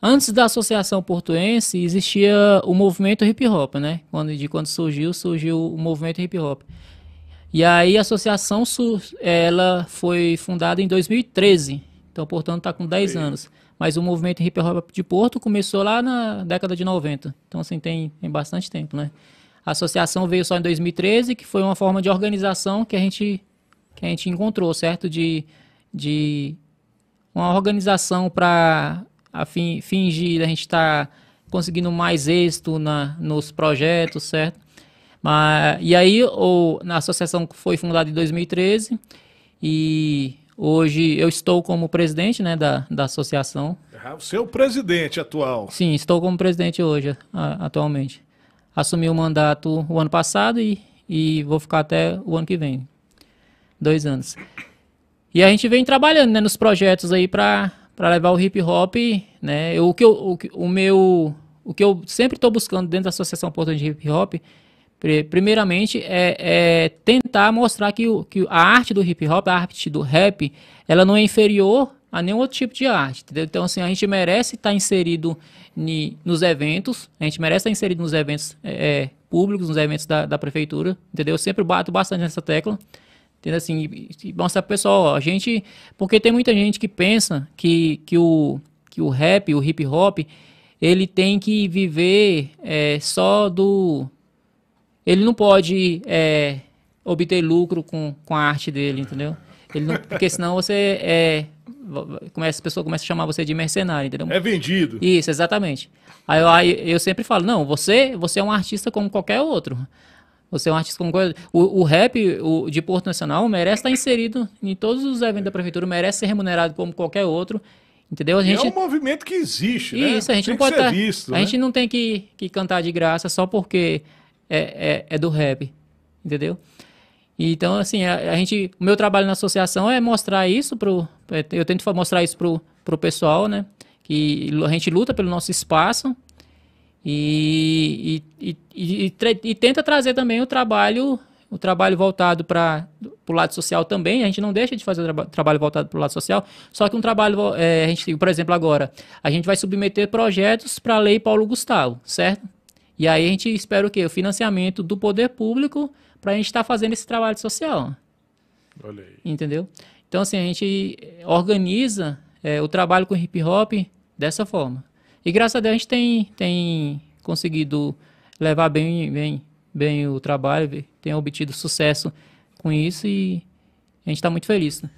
Antes da Associação Portuense existia o movimento hip hop, né? Quando, de quando surgiu, surgiu o movimento hip hop. E aí a associação ela foi fundada em 2013. Então, portanto, está com 10 Sim. anos. Mas o movimento hip hop de Porto começou lá na década de 90. Então, assim, tem, tem bastante tempo, né? A associação veio só em 2013, que foi uma forma de organização que a gente, que a gente encontrou, certo? De, de uma organização para a fingir, a gente está conseguindo mais êxito na, nos projetos, certo? Mas, e aí, o, na associação foi fundada em 2013 e Hoje eu estou como presidente né, da, da associação. Ah, o seu presidente atual. Sim, estou como presidente hoje, a, atualmente. Assumi o mandato o ano passado e, e vou ficar até o ano que vem. Dois anos. E a gente vem trabalhando né, nos projetos aí para para levar o hip hop, né? O que eu, o, o meu, o que eu sempre estou buscando dentro da Associação Portuguesa de Hip Hop, primeiramente é, é tentar mostrar que, o, que a arte do hip hop, a arte do rap, ela não é inferior a nenhum outro tipo de arte, entendeu? Então, assim, a gente merece estar tá inserido ni, nos eventos, a gente merece estar tá inserido nos eventos é, é, públicos, nos eventos da, da prefeitura, entendeu? Eu sempre bato bastante nessa tecla. Entendeu? Assim, e, mostrar pro pessoal, a gente. Porque tem muita gente que pensa que, que, o, que o rap, o hip hop, ele tem que viver é, só do. Ele não pode é, obter lucro com, com a arte dele, entendeu? Ele não, porque senão você é, começa, a pessoa começa a chamar você de mercenário, entendeu? É vendido. Isso, exatamente. Aí eu, aí eu sempre falo, não, você, você é um artista como qualquer outro. Você é um artista com coisa. O, o rap o, de Porto Nacional merece estar inserido em todos os eventos da prefeitura, merece ser remunerado como qualquer outro. Entendeu? A é gente... É um movimento que existe, e né? Isso, a gente tem não pode tá- visto, A né? gente não tem que, que cantar de graça só porque é, é, é do rap. Entendeu? Então, assim, a, a, gente. O meu trabalho na associação é mostrar isso pro. É, eu tento mostrar isso pro, pro pessoal, né? Que a gente luta pelo nosso espaço, e, e, e, e, tenta trazer também o trabalho o trabalho voltado para o lado social também. A gente não deixa de fazer traba trabalho voltado para o lado social, só que um trabalho, é, a gente, por exemplo, agora, a gente vai submeter projetos para a Lei Paulo Gustavo, certo? E aí a gente espera o quê? O financiamento do poder público para a gente estar tá fazendo esse trabalho social. Olha aí. Entendeu? Então, assim, a gente organiza é, o trabalho com hip hop dessa forma. E graças a Deus a gente tem, tem conseguido levar bem, bem, bem o trabalho, tem obtido sucesso com isso e a gente está muito feliz. Né?